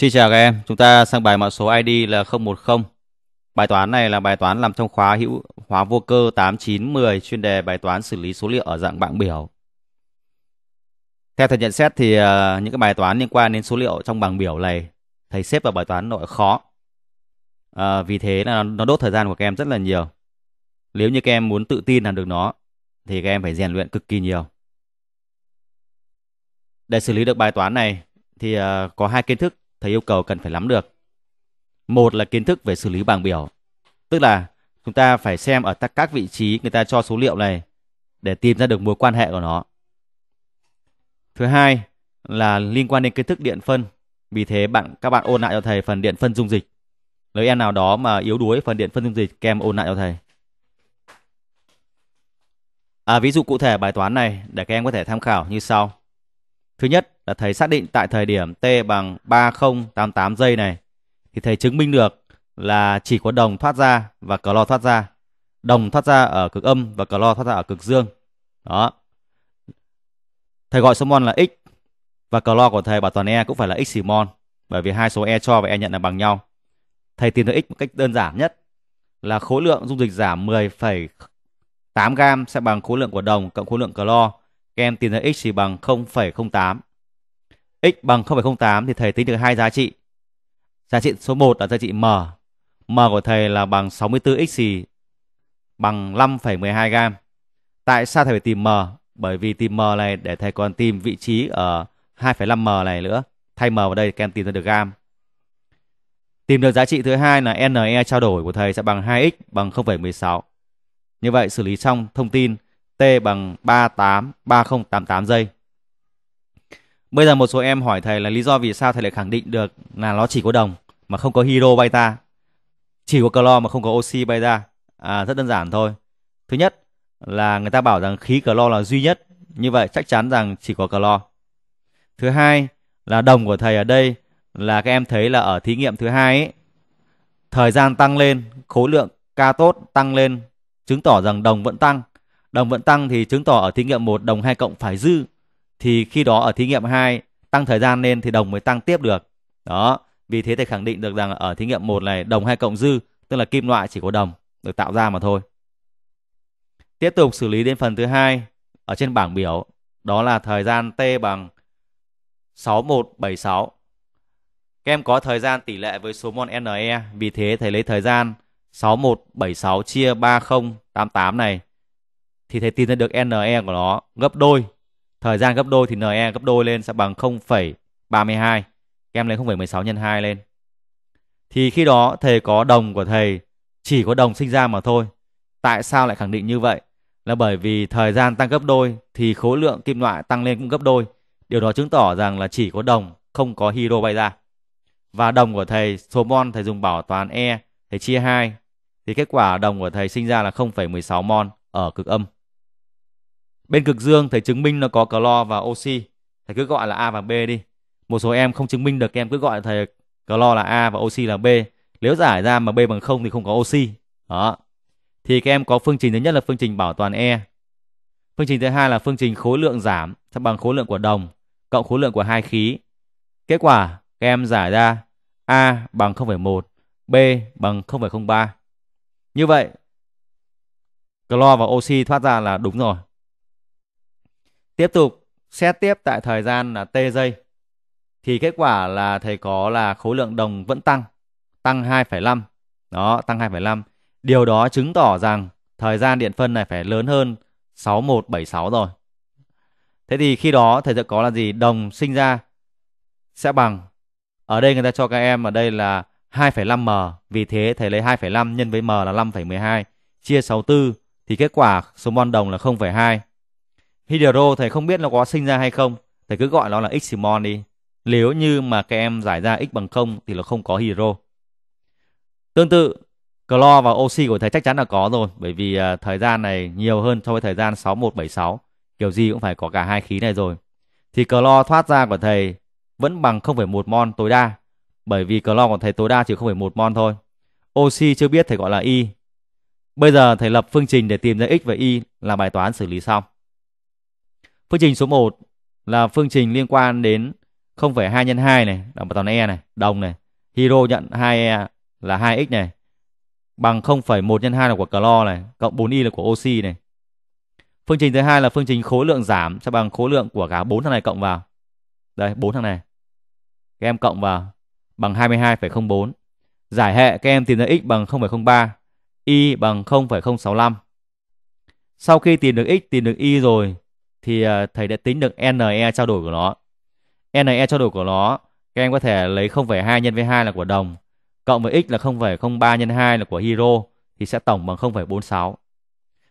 Xin chào các em, chúng ta sang bài mã số ID là 010. Bài toán này là bài toán làm trong khóa hữu hóa vô cơ 8, 9, 10, chuyên đề bài toán xử lý số liệu ở dạng bảng biểu. Theo thầy nhận xét thì ờ, những cái bài toán liên quan đến số liệu trong bảng biểu này thầy xếp vào bài toán nội khó. À, vì thế là nó đốt thời gian của các em rất là nhiều. Nếu như các em muốn tự tin làm được nó thì các em phải rèn luyện cực kỳ nhiều. Để xử lý được bài toán này thì ờ, có hai kiến thức thầy yêu cầu cần phải nắm được. Một là kiến thức về xử lý bảng biểu. Tức là chúng ta phải xem ở các vị trí người ta cho số liệu này để tìm ra được mối quan hệ của nó. Thứ hai là liên quan đến kiến thức điện phân. Vì thế bạn các bạn ôn lại cho thầy phần điện phân dung dịch. Nếu em nào đó mà yếu đuối phần điện phân dung dịch các ôn lại cho thầy. À, ví dụ cụ thể bài toán này để các em có thể tham khảo như sau. Thứ nhất, là thầy xác định tại thời điểm t bằng 3088 giây này thì thầy chứng minh được là chỉ có đồng thoát ra và clo thoát ra. Đồng thoát ra ở cực âm và clo thoát ra ở cực dương. Đó. Thầy gọi số mol là x và clo của thầy bảo toàn e cũng phải là x xì mol bởi vì hai số e cho và e nhận là bằng nhau. Thầy tìm được x một cách đơn giản nhất là khối lượng dung dịch giảm 10,8 gam sẽ bằng khối lượng của đồng cộng khối lượng clo. Các em tìm ra x chỉ bằng 0,08 x bằng 0,08 thì thầy tính được hai giá trị. Giá trị số 1 là giá trị m. M của thầy là bằng 64x xì bằng 5,12 gam. Tại sao thầy phải tìm m? Bởi vì tìm m này để thầy còn tìm vị trí ở 2,5m này nữa. Thay m vào đây các em tìm ra được gam. Tìm được giá trị thứ hai là NE trao đổi của thầy sẽ bằng 2x bằng 0,16. Như vậy xử lý xong thông tin T bằng 383088 giây. Bây giờ một số em hỏi thầy là lý do vì sao thầy lại khẳng định được là nó chỉ có đồng mà không có hydro bay ta. Chỉ có clo mà không có oxy bay ra. À, rất đơn giản thôi. Thứ nhất là người ta bảo rằng khí clo là duy nhất. Như vậy chắc chắn rằng chỉ có clo. Thứ hai là đồng của thầy ở đây là các em thấy là ở thí nghiệm thứ hai ấy, thời gian tăng lên, khối lượng ca tốt tăng lên, chứng tỏ rằng đồng vẫn tăng. Đồng vẫn tăng thì chứng tỏ ở thí nghiệm 1 đồng 2 cộng phải dư thì khi đó ở thí nghiệm 2 tăng thời gian lên thì đồng mới tăng tiếp được. Đó, vì thế thầy khẳng định được rằng ở thí nghiệm 1 này đồng hay cộng dư, tức là kim loại chỉ có đồng được tạo ra mà thôi. Tiếp tục xử lý đến phần thứ hai ở trên bảng biểu, đó là thời gian t bằng 6176. Các em có thời gian tỷ lệ với số mol NE, vì thế thầy lấy thời gian 6176 chia 3088 này thì thầy tìm ra được NE của nó gấp đôi thời gian gấp đôi thì NE gấp đôi lên sẽ bằng 0,32 các em lấy 0,16 nhân 2 lên thì khi đó thầy có đồng của thầy chỉ có đồng sinh ra mà thôi tại sao lại khẳng định như vậy là bởi vì thời gian tăng gấp đôi thì khối lượng kim loại tăng lên cũng gấp đôi điều đó chứng tỏ rằng là chỉ có đồng không có hydro bay ra và đồng của thầy số mon thầy dùng bảo toán E thầy chia 2 thì kết quả đồng của thầy sinh ra là 0,16 mon ở cực âm Bên cực dương thầy chứng minh nó có clo và oxy. Thầy cứ gọi là A và B đi. Một số em không chứng minh được em cứ gọi thầy clo là A và oxy là B. Nếu giải ra mà B bằng 0 thì không có oxy. Đó. Thì các em có phương trình thứ nhất là phương trình bảo toàn E. Phương trình thứ hai là phương trình khối lượng giảm bằng khối lượng của đồng cộng khối lượng của hai khí. Kết quả các em giải ra A bằng 0,1, B bằng 0,03. Như vậy, clo và oxy thoát ra là đúng rồi tiếp tục xét tiếp tại thời gian là t giây thì kết quả là thầy có là khối lượng đồng vẫn tăng tăng 2,5 đó tăng 2,5 điều đó chứng tỏ rằng thời gian điện phân này phải lớn hơn 6176 rồi thế thì khi đó thầy sẽ có là gì đồng sinh ra sẽ bằng ở đây người ta cho các em ở đây là 2,5m vì thế thầy lấy 2,5 nhân với m là 5,12 chia 64 thì kết quả số mol đồng là 0,2 Hidro thầy không biết nó có sinh ra hay không, thầy cứ gọi nó là Ximon đi. Nếu như mà các em giải ra x bằng 0 thì nó không có Hidro. Tương tự, clo và oxy của thầy chắc chắn là có rồi, bởi vì uh, thời gian này nhiều hơn so với thời gian 6176, kiểu gì cũng phải có cả hai khí này rồi. Thì clo thoát ra của thầy vẫn bằng 0,1 mol tối đa, bởi vì clo của thầy tối đa chỉ 0,1 mol thôi. Oxy chưa biết thầy gọi là y. Bây giờ thầy lập phương trình để tìm ra x và y là bài toán xử lý xong. Phương trình số 1 là phương trình liên quan đến 0,2 x 2 này là một toàn E này, đồng này. Hero nhận 2E là 2x này. Bằng 0,1 x 2 là của clo này, cộng 4y là của oxy này. Phương trình thứ hai là phương trình khối lượng giảm sẽ bằng khối lượng của cả bốn thằng này cộng vào. Đây, bốn thằng này. Các em cộng vào bằng 22,04. Giải hệ các em tìm ra x bằng 0,03, y bằng 0,065. Sau khi tìm được x, tìm được y rồi thì ờ, thầy đã tính được NE trao đổi của nó. NE trao đổi của nó, các em có thể lấy 0,2 nhân với 2 là của đồng, cộng với x là 0,03 nhân 2 là của hero thì sẽ tổng bằng 0,46.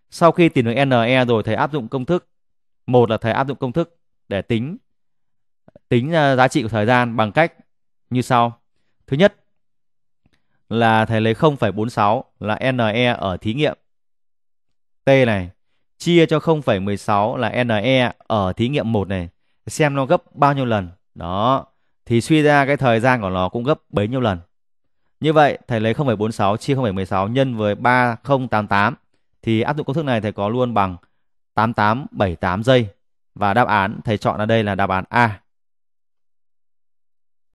Sau khi tìm được NE rồi thầy áp dụng công thức. Một là thầy áp dụng công thức để tính tính ờ, giá trị của thời gian bằng cách như sau. Thứ nhất là thầy lấy 0,46 là NE ở thí nghiệm. T này chia cho 0,16 là NE ở thí nghiệm 1 này xem nó gấp bao nhiêu lần. Đó, thì suy ra cái thời gian của nó cũng gấp bấy nhiêu lần. Như vậy thầy lấy 0,46 chia 0,16 nhân với 3088 thì áp dụng công thức này thầy có luôn bằng 8878 giây và đáp án thầy chọn ở đây là đáp án A.